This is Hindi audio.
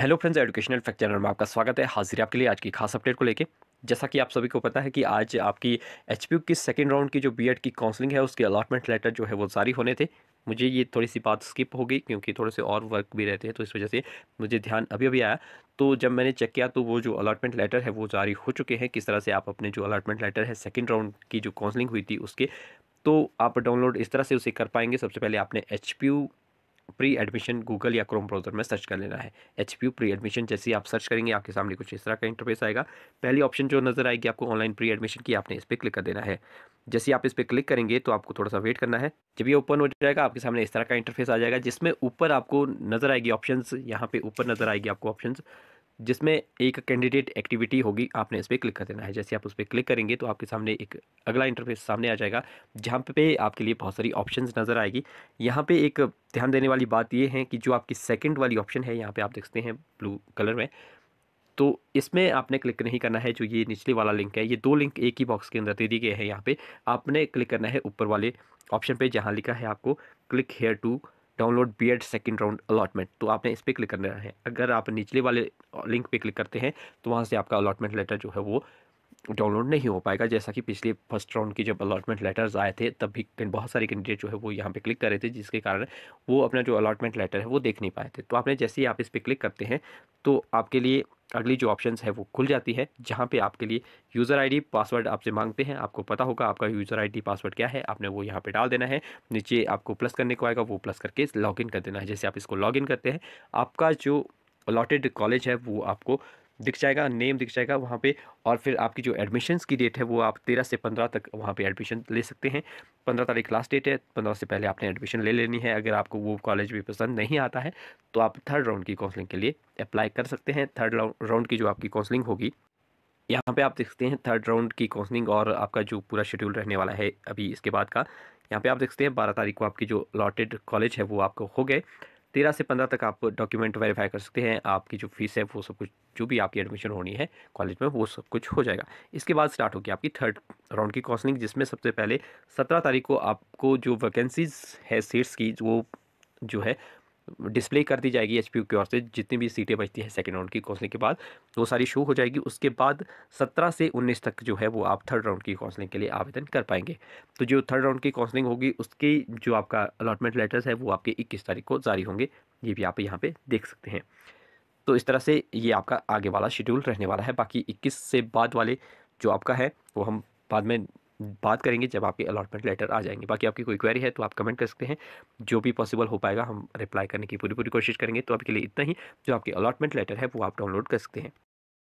hello friends educational fact channel में आपका स्वागत है हाजिर आपके लिए आज की खास अपडेट को लेके जैसा कि आप सभी को पता है कि आज आपकी एच की सेकेंड राउंड की जो बीएड की काउंसलिंग है उसके अलॉटमेंट लेटर जो है वो जारी होने थे मुझे ये थोड़ी सी बात स्किप हो गई क्योंकि थोड़े से और वर्क भी रहते हैं तो इस वजह से मुझे ध्यान अभी अभी आया तो जब मैंने चेक किया तो वो जो अलॉटमेंट लेटर है वो जारी हो चुके हैं किस तरह से आप अपने जो अलॉटमेंट लेटर है सेकेंड राउंड की जो काउंसलिंग हुई थी उसके तो आप डाउनलोड इस तरह से उसे कर पाएंगे सबसे पहले आपने एच प्री एडमिशन गूगल या क्रोम ब्राउजर में सर्च कर लेना है H P U pre admission जैसे ही आप सर्च करेंगे आपके सामने कुछ इस तरह का इंटरफेस आएगा पहली ऑप्शन जो नज़र आएगी आपको ऑनलाइन प्री एडमिशन की आपने इस पर क्लिक कर देना है जैसे आप इस पर क्लिक करेंगे तो आपको थोड़ा सा वेट करना है जब ये ओपन हो जाएगा आपके सामने इस तरह का इंटरफेस आ जाएगा जिसमें ऊपर आपको नज़र आएगी ऑप्शन यहाँ पे ऊपर नज़र आएगी आपको ऑप्शन जिसमें एक कैंडिडेट एक्टिविटी होगी आपने इस पर क्लिक कर देना है जैसे आप उस पर क्लिक करेंगे तो आपके सामने एक अगला इंटरफेस सामने आ जाएगा जहाँ पे आपके लिए बहुत सारी ऑप्शंस नज़र आएगी यहाँ पे एक ध्यान देने वाली बात ये है कि जो आपकी सेकंड वाली ऑप्शन है यहाँ पे आप देखते हैं ब्लू कलर में तो इसमें आपने क्लिक नहीं करना है जो ये निचले वाला लिंक है ये दो लिंक एक ही बॉक्स के अंदर दे दिए गए हैं यहाँ पे आपने क्लिक करना है ऊपर वाले ऑप्शन पे जहाँ लिखा है आपको click here to download B Ed second round allotment तो आपने इस पर क्लिक करना है अगर आप निचले वाले लिंक पे क्लिक करते हैं तो वहाँ से आपका अलॉटमेंट लेटर जो है वो डाउनलोड नहीं हो पाएगा जैसा कि पिछले फर्स्ट राउंड की जब अलॉटमेंट लेटर्स आए थे तब भी बहुत सारे कैंडिडेट जो है वो यहाँ पे क्लिक कर रहे थे जिसके कारण वो अपना जो अलॉटमेंट लेटर है वो देख नहीं पाए थे तो आपने जैसे ही आप इस पर क्लिक करते हैं तो आपके लिए अगली जो ऑप्शन है वो खुल जाती है जहाँ पे आपके लिए यूज़र आईडी पासवर्ड आपसे मांगते हैं आपको पता होगा आपका यूज़र आईडी पासवर्ड क्या है आपने वो यहाँ पे डाल देना है नीचे आपको प्लस करने को आएगा वो प्लस करके लॉगिन कर देना है जैसे आप इसको लॉगिन करते हैं आपका जो अलॉटेड कॉलेज है वो आपको दिख जाएगा नेम दिख जाएगा वहाँ पे और फिर आपकी जो एडमिशन्स की डेट है वो आप तेरह से पंद्रह तक वहाँ पे एडमिशन ले सकते हैं पंद्रह तारीख लास्ट डेट है पंद्रह से पहले आपने एडमिशन ले लेनी है अगर आपको वो कॉलेज भी पसंद नहीं आता है तो आप थर्ड राउंड की काउंसलिंग के लिए अप्लाई कर सकते हैं थर्ड राउंड की जो आपकी काउंसलिंग होगी यहाँ पर आप देख सकते हैं थर्ड राउंड की काउंसलिंग और आपका जो पूरा शेड्यूल रहने वाला है अभी इसके बाद का यहाँ पे आप देखते हैं बारह तारीख को आपकी जो अलॉटेड कॉलेज है वो आपको हो गए तेरह से पंद्रह तक आप डॉक्यूमेंट वेरीफाई कर सकते हैं आपकी जो फीस है वो सब कुछ जो भी आपकी एडमिशन होनी है कॉलेज में वो सब कुछ हो जाएगा इसके बाद स्टार्ट होगी आपकी थर्ड राउंड की काउंसलिंग जिसमें सबसे पहले सत्रह तारीख को आपको जो वैकेंसीज है सीट्स की वो जो है डिस्प्ले कर दी जाएगी एच की ओर से जितनी भी सीटें बचती हैं सेकेंड राउंड की काउंसलिंग के बाद वो सारी शो हो जाएगी उसके बाद सत्रह से उन्नीस तक जो है वो आप थर्ड राउंड की काउंसलिंग के लिए आवेदन कर पाएंगे तो जो थर्ड राउंड की काउंसलिंग होगी उसकी जो आपका अलॉटमेंट लेटर्स है वो आपके इक्कीस तारीख को जारी होंगे ये भी आप यहाँ पर देख सकते हैं तो इस तरह से ये आपका आगे वाला शेड्यूल रहने वाला है बाकी इक्कीस से बाद वाले जो आपका है वो हम बाद में बात करेंगे जब आपके अलॉटमेंट लेटर आ जाएंगे बाकी आपकी कोई क्वेरी है तो आप कमेंट कर सकते हैं जो भी पॉसिबल हो पाएगा हम रिप्लाई करने की पूरी पूरी कोशिश करेंगे तो आपके लिए इतना ही जो आपके अलॉटमेंट लेटर है वो आप डाउनलोड कर सकते हैं